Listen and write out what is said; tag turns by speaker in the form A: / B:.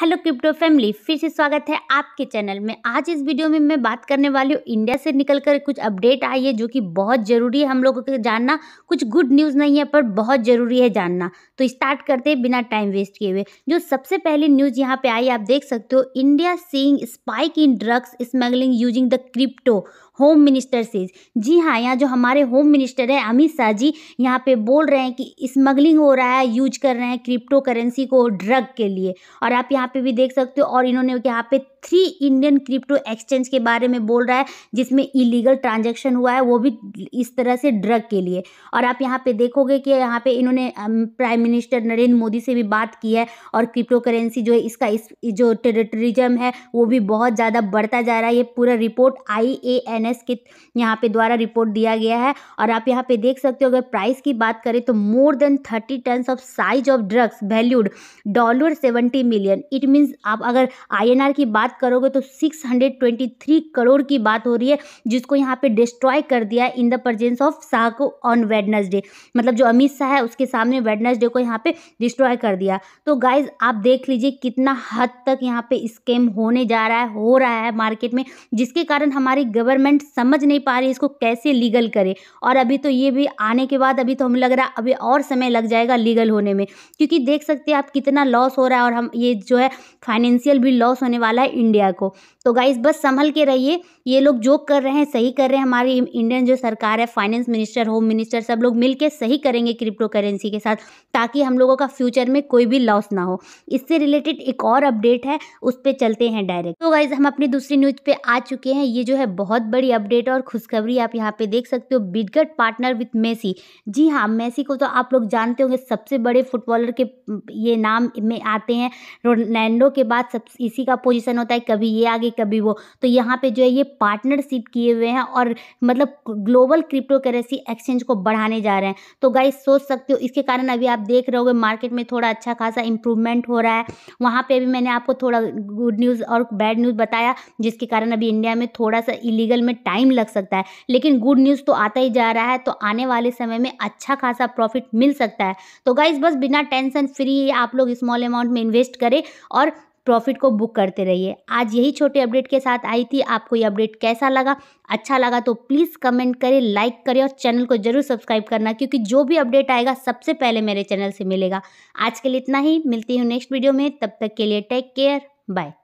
A: hello crypto family फिर से स्वागत है आपके चैनल में आज इस वीडियो में मैं बात करने वाली हूँ इंडिया से निकलकर कुछ अपडेट आई है जो कि बहुत ज़रूरी है हम लोगों को जानना कुछ गुड न्यूज़ नहीं है पर बहुत ज़रूरी है जानना तो स्टार्ट करते हैं बिना टाइम वेस्ट किए हुए जो सबसे पहली न्यूज़ यहाँ पर आई आप देख सकते हो India seeing spike in drugs smuggling using the crypto home minister says जी हाँ यहाँ जो हमारे होम मिनिस्टर है अमित शाह जी यहाँ पे बोल रहे हैं कि स्मगलिंग हो रहा है यूज कर रहे हैं क्रिप्टो करेंसी को ड्रग के लिए और आप यहाँ पे भी देख सकते हो और इन्होंने यहाँ पे थ्री इंडियन क्रिप्टो एक्सचेंज के बारे में बोल रहा है जिसमें इलीगल ट्रांजेक्शन हुआ है वो भी इस तरह से ड्रग के लिए और आप यहाँ पे देखोगे कि यहाँ पे इन्होंने प्राइम मिनिस्टर नरेंद्र मोदी से भी बात की है और क्रिप्टो करेंसी जो है इसका इस जो टेरिटरिज्म है वो भी बहुत ज़्यादा बढ़ता जा रहा है ये पूरा report I A N NS के यहाँ पे द्वारा रिपोर्ट दिया गया है और आप यहाँ पे देख सकते हो अगर प्राइस की बात करें तो more than thirty tons of size of drugs valued dollar seventy million it means आप अगर आई की बात करोगे तो सिक्स करोड़ की बात हो रही है जिसको यहाँ पे डिस्ट्रॉय कर दिया in the presence of Shah को ऑन वेडनसडे मतलब जो अमित शाह है उसके सामने वेडनसडे को यहाँ पे डिस्ट्रॉय कर दिया तो गाइज आप देख लीजिए कितना हद तक यहाँ पे स्कैम होने जा रहा है हो रहा है मार्केट में जिसके कारण हमारी गवर्नमेंट गवर्नमेंट समझ नहीं पा रही इसको कैसे लीगल करे और अभी तो ये भी आने के बाद अभी तो हमें लग रहा है अभी और समय लग जाएगा लीगल होने में क्योंकि देख सकते हैं आप कितना लॉस हो रहा है और हम ये जो है फाइनेंशियल भी लॉस होने वाला है इंडिया को तो गाइज बस संभल के रहिए ये लोग जो कर रहे हैं सही कर रहे हैं हमारी इंडियन जो सरकार है फाइनेंस मिनिस्टर होम मिनिस्टर सब लोग मिलकर सही करेंगे क्रिप्टो करेंसी के साथ ताकि हम लोगों का फ्यूचर में कोई भी लॉस ना हो इससे रिलेटेड एक और अपडेट है उस पर चलते हैं डायरेक्ट तो गाइज हम अपनी दूसरी न्यूज़ पे आ चुके हैं ये जो है बहुत बड़ी बड़ी अपडेट और खुशखबरी आप यहाँ पे देख सकते हो बिडगट पार्टनर विथ मेसी जी हाँ मेसी को तो आप लोग जानते होंगे सबसे बड़े फुटबॉलर के ये नाम में आते हैं रोनाल्डो के बाद सब इसी का पोजीशन होता है कभी ये आगे कभी वो तो यहाँ पे जो है ये पार्टनरशिप किए हुए हैं और मतलब ग्लोबल क्रिप्टो करेंसी एक्सचेंज को बढ़ाने जा रहे हैं तो गाइस सोच सकते हो इसके कारण अभी आप देख रहे हो मार्केट में थोड़ा अच्छा खासा इंप्रूवमेंट हो रहा है वहाँ पर भी मैंने आपको थोड़ा गुड न्यूज़ और बैड न्यूज़ बताया जिसके कारण अभी इंडिया में थोड़ा सा इलीगल में टाइम लग सकता है लेकिन गुड न्यूज़ तो आता ही जा रहा है तो आने वाले समय में अच्छा खासा प्रॉफिट मिल सकता है तो गाइज बस बिना टेंशन फ्री आप लोग स्मॉल अमाउंट में इन्वेस्ट करें और प्रॉफिट को बुक करते रहिए आज यही छोटे अपडेट के साथ आई थी आपको ये अपडेट कैसा लगा अच्छा लगा तो प्लीज़ कमेंट करें लाइक करें और चैनल को ज़रूर सब्सक्राइब करना क्योंकि जो भी अपडेट आएगा सबसे पहले मेरे चैनल से मिलेगा आज के लिए इतना ही मिलती हूँ नेक्स्ट वीडियो में तब तक के लिए टेक केयर बाय